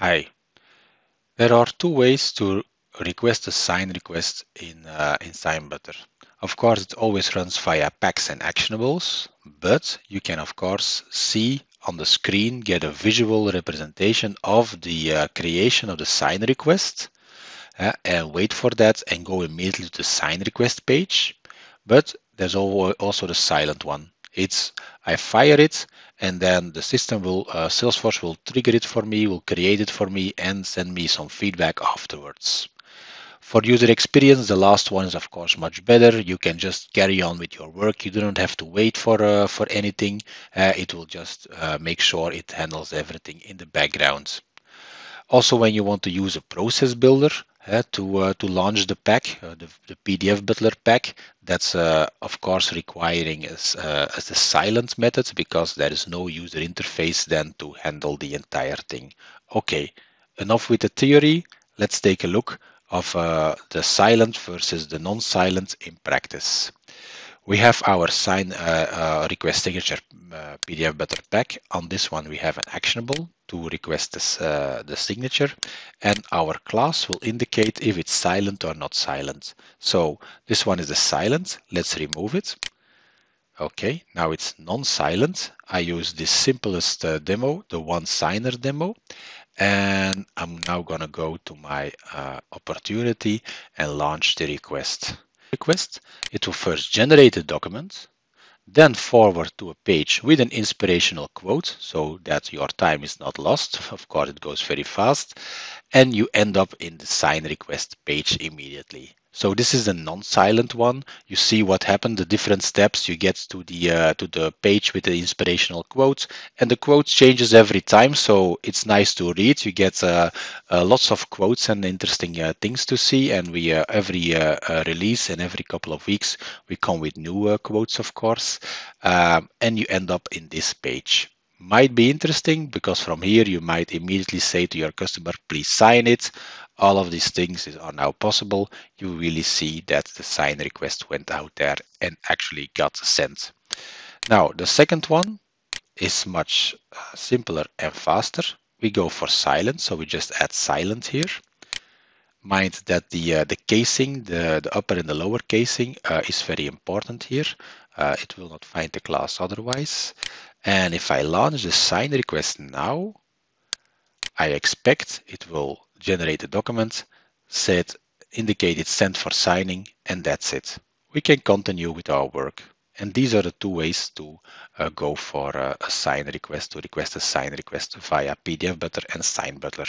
Hi. There are two ways to request a sign request in, uh, in SignButter. Of course, it always runs via packs and actionables, but you can, of course, see on the screen, get a visual representation of the uh, creation of the sign request uh, and wait for that and go immediately to the sign request page. But there's also the silent one. It's I fire it and then the system will, uh, Salesforce will trigger it for me, will create it for me and send me some feedback afterwards. For user experience, the last one is of course much better. You can just carry on with your work. You don't have to wait for uh, for anything. Uh, it will just uh, make sure it handles everything in the background. Also, when you want to use a process builder, uh, to uh, to launch the pack, uh, the, the, PDF Butler pack. That's of course requiring as, as a silent method because there is no user interface then to handle the entire thing. Okay, enough with the theory. Let's take a look of the silent versus the non-silent in practice. We have our sign uh, uh, request signature uh, PDF better pack. On this one, we have an actionable to request this, uh, the signature and our class will indicate if it's silent or not silent. So this one is the silent. Let's remove it. Okay, now it's non-silent. I use the simplest uh, demo, the one signer demo. And I'm now gonna go to my uh, opportunity and launch the request request, it will first generate a document, then forward to a page with an inspirational quote so that your time is not lost. Of course, it goes very fast and you end up in the sign request page immediately. So this is a non-silent one. You see what happened, the different steps you get to the uh, to the page with the inspirational quotes, and the quotes changes every time. So it's nice to read. You get uh, uh, lots of quotes and interesting uh, things to see. And we uh, every uh, release and every couple of weeks we come with new quotes, of course, um, and you end up in this page might be interesting because from here you might immediately say to your customer, please sign it all of these things is, are now possible. You really see that the sign request went out there and actually got sent. Now, the second one is much uh, simpler and faster. We go for silent, so we just add silent here. Mind that the uh, the casing, the, the upper and the lower casing uh, is very important here. Uh, it will not find the class otherwise. And if I launch the sign request now, I expect it will generated document, set, indicate it's sent for signing, and that's it. We can continue with our work. And these are the two ways to uh, go for uh, a sign request, to request a sign request via PDF Butler and Sign Butler.